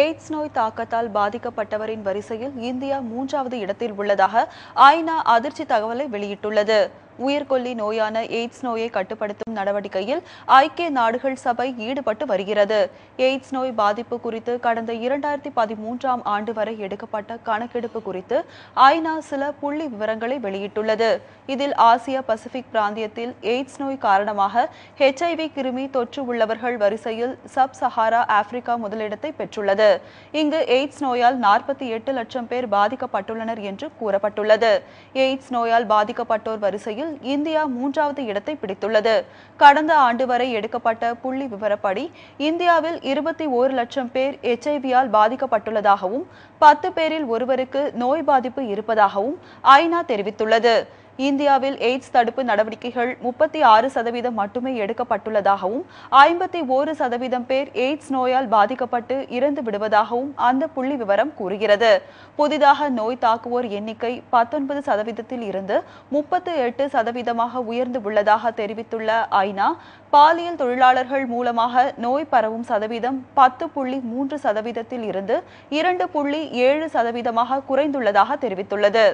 AIDS நோய் தாக்கத்தால் பாதிக்கப்பட்டவரின் வரிசையில் இந்தியா மூன்றாவது இடத்தில் உள்ளதாக ஐநா அதிர்ச்சி தகவலை வெளியிட்டுள்ளது உயிர்கொல்லி நோயான எய்ட்ஸ் நோயை கட்டுப்படுத்தும் நடவடிக்கையில் ஐக்கிய நாடுகள் சபை ஈடுபட்டு வருகிறது எய்ட்ஸ் நோய் பாதிப்பு குறித்து கடந்த இரண்டாயிரத்தி பதிமூன்றாம் ஆண்டு வரை எடுக்கப்பட்ட கணக்கெடுப்பு குறித்து ஐநா சில புள்ளி விவரங்களை வெளியிட்டுள்ளது இதில் ஆசிய பசிபிக் பிராந்தியத்தில் எய்ட்ஸ் நோய் காரணமாக ஹெச்ஐவி கிருமி தொற்று உள்ளவர்கள் வரிசையில் சப் சஹாரா ஆப்பிரிக்கா முதலிடத்தை பெற்றுள்ளது இங்கு எய்ட்ஸ் நோயால் நாற்பத்தி எட்டு லட்சம் பேர் பாதிக்கப்பட்டுள்ளனர் என்று கூறப்பட்டுள்ளது எய்ட்ஸ் நோயால் பாதிக்கப்பட்டோர் வரிசையில் பட்டியலில் இந்தியா மூன்றாவது இடத்தை பிடித்துள்ளது கடந்த ஆண்டு வரை எடுக்கப்பட்ட புள்ளி விவரப்படி இந்தியாவில் இருபத்தி ஒரு லட்சம் பேர் எச்ஐவியால் பாதிக்கப்பட்டுள்ளதாகவும் பத்து பேரில் ஒருவருக்கு நோய் பாதிப்பு இருப்பதாகவும் ஐநா தெரிவித்துள்ளது இந்தியாவில் எய்ட்ஸ் தடுப்பு நடவடிக்கைகள் முப்பத்தி ஆறு சதவீதம் மட்டுமே எடுக்கப்பட்டுள்ளதாகவும் ஐம்பத்தி ஒரு சதவீதம் பேர் எய்ட்ஸ் நோயால் பாதிக்கப்பட்டு இறந்து விடுவதாகவும் அந்த புள்ளி விவரம் கூறுகிறது புதிதாக நோய் தாக்குவோர் எண்ணிக்கை பத்தொன்பது சதவீதத்தில் இருந்து முப்பத்து எட்டு சதவீதமாக உயர்ந்து உள்ளதாக தெரிவித்துள்ள ஐநா பாலியல் தொழிலாளர்கள் மூலமாக நோய் பரவும் சதவீதம் பத்து புள்ளி மூன்று சதவீதத்தில் இருந்து இரண்டு புள்ளி ஏழு சதவீதமாக குறைந்துள்ளதாக தெரிவித்துள்ளது